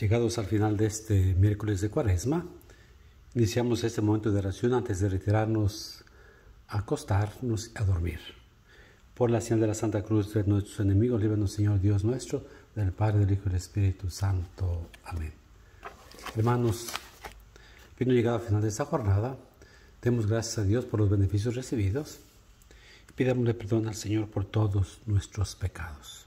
Llegados al final de este miércoles de cuaresma, iniciamos este momento de oración antes de retirarnos a acostarnos a dormir. Por la señal de la Santa Cruz de nuestros enemigos, líbranos Señor Dios nuestro, del Padre, del Hijo y del Espíritu Santo. Amén. Hermanos, vino llegado al final de esta jornada, demos gracias a Dios por los beneficios recibidos y pidámosle perdón al Señor por todos nuestros pecados.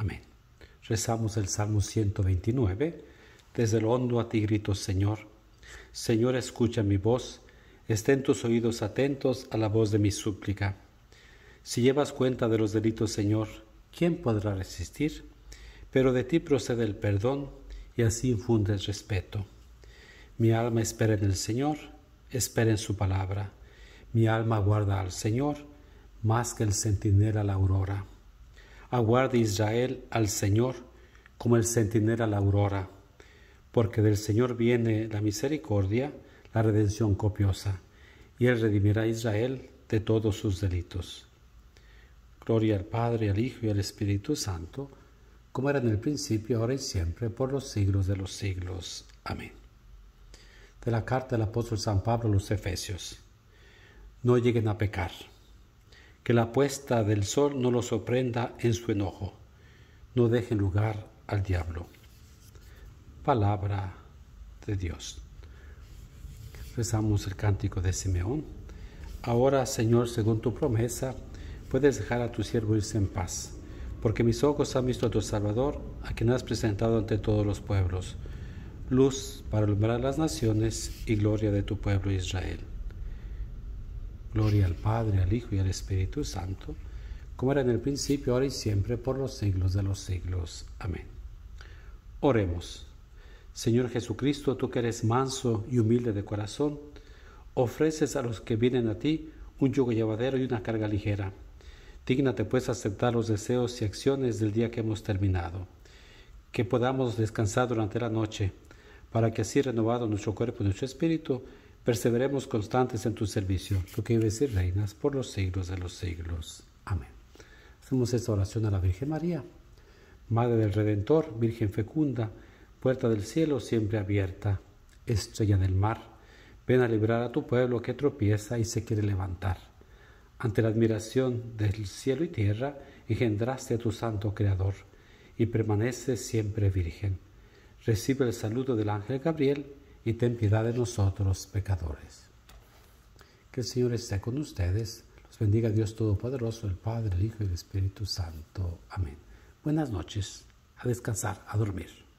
Amén. Rezamos el Salmo 129. Desde lo hondo a ti grito, Señor. Señor, escucha mi voz. Estén tus oídos atentos a la voz de mi súplica. Si llevas cuenta de los delitos, Señor, ¿quién podrá resistir? Pero de ti procede el perdón y así infunde el respeto. Mi alma espera en el Señor, espera en su palabra. Mi alma guarda al Señor más que el centinela la aurora. Aguarde Israel al Señor como el centinela la aurora, porque del Señor viene la misericordia, la redención copiosa, y Él redimirá a Israel de todos sus delitos. Gloria al Padre, al Hijo y al Espíritu Santo, como era en el principio, ahora y siempre, por los siglos de los siglos. Amén. De la carta del apóstol San Pablo a los Efesios. No lleguen a pecar que la puesta del sol no lo sorprenda en su enojo, no deje lugar al diablo. Palabra de Dios. Rezamos el cántico de Simeón. Ahora, Señor, según tu promesa, puedes dejar a tu siervo irse en paz, porque mis ojos han visto a tu Salvador, a quien has presentado ante todos los pueblos, luz para alumbrar las naciones y gloria de tu pueblo Israel. Gloria al Padre, al Hijo y al Espíritu Santo, como era en el principio, ahora y siempre, por los siglos de los siglos. Amén. Oremos. Señor Jesucristo, tú que eres manso y humilde de corazón, ofreces a los que vienen a ti un yugo llevadero y una carga ligera. Dígnate pues aceptar los deseos y acciones del día que hemos terminado, que podamos descansar durante la noche, para que así renovado nuestro cuerpo y nuestro espíritu, perseveremos constantes en tu servicio, tú que vives y reinas por los siglos de los siglos. Amén. Hacemos esta oración a la Virgen María, Madre del Redentor, Virgen fecunda, puerta del cielo siempre abierta, estrella del mar, ven a librar a tu pueblo que tropieza y se quiere levantar. Ante la admiración del cielo y tierra, engendraste a tu santo Creador y permaneces siempre virgen. Recibe el saludo del ángel Gabriel y ten piedad de nosotros pecadores. Que el Señor esté con ustedes. Los bendiga Dios Todopoderoso, el Padre, el Hijo y el Espíritu Santo. Amén. Buenas noches. A descansar, a dormir.